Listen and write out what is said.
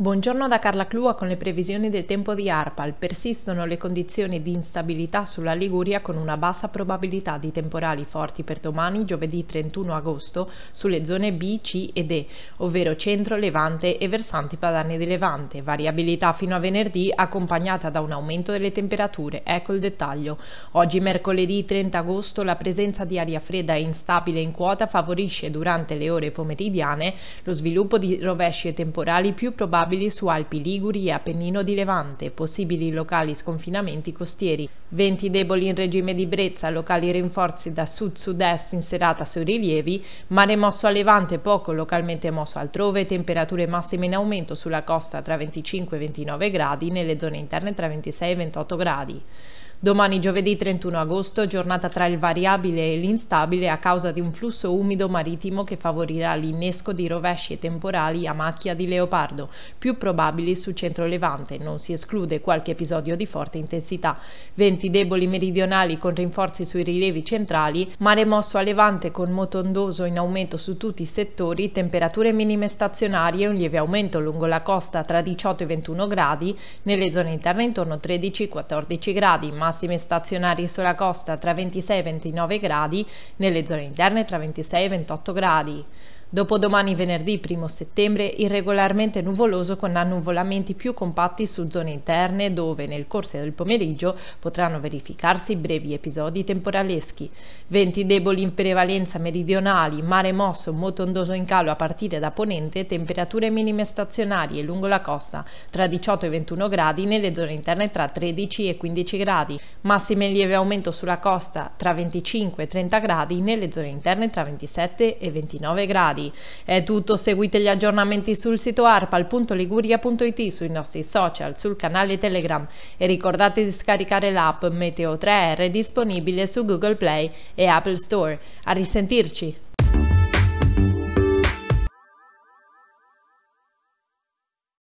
Buongiorno da Carla Clua con le previsioni del tempo di Arpal. Persistono le condizioni di instabilità sulla Liguria con una bassa probabilità di temporali forti per domani, giovedì 31 agosto, sulle zone B, C ed E, ovvero centro, levante e versanti padani di levante. Variabilità fino a venerdì accompagnata da un aumento delle temperature. Ecco il dettaglio. Oggi mercoledì 30 agosto la presenza di aria fredda e instabile in quota favorisce durante le ore pomeridiane lo sviluppo di rovesci e temporali più probabili probabili su Alpi Liguri e Appennino di Levante, possibili locali sconfinamenti costieri, venti deboli in regime di brezza, locali rinforzi da sud-sud-est in serata sui rilievi, mare mosso a Levante poco, localmente mosso altrove, temperature massime in aumento sulla costa tra 25 e 29 gradi, nelle zone interne tra 26 e 28 gradi. Domani giovedì 31 agosto, giornata tra il variabile e l'instabile a causa di un flusso umido marittimo che favorirà l'innesco di rovesci e temporali a macchia di leopardo, più probabili sul centro levante, non si esclude qualche episodio di forte intensità. Venti deboli meridionali con rinforzi sui rilievi centrali, mare mosso a levante con motondoso in aumento su tutti i settori, temperature minime stazionarie e un lieve aumento lungo la costa tra 18 e 21 gradi, nelle zone interne intorno 13-14 gradi, ma massime stazionarie sulla costa tra 26 e 29 gradi, nelle zone interne tra 26 e 28 gradi. Dopodomani venerdì 1 settembre irregolarmente nuvoloso con annuvolamenti più compatti su zone interne dove nel corso del pomeriggio potranno verificarsi brevi episodi temporaleschi. Venti deboli in prevalenza meridionali, mare mosso, motondoso in calo a partire da ponente, temperature minime stazionarie lungo la costa tra 18 e 21 gradi nelle zone interne tra 13 e 15 gradi, massime in lieve aumento sulla costa tra 25 e 30 gradi nelle zone interne tra 27 e 29 gradi locali. È tutto, seguite gli aggiornamenti sul sito arpal.liguria.it, sui nostri social, sul canale Telegram e ricordate di scaricare l'app Meteo 3R disponibile su Google Play e Apple Store. A risentirci!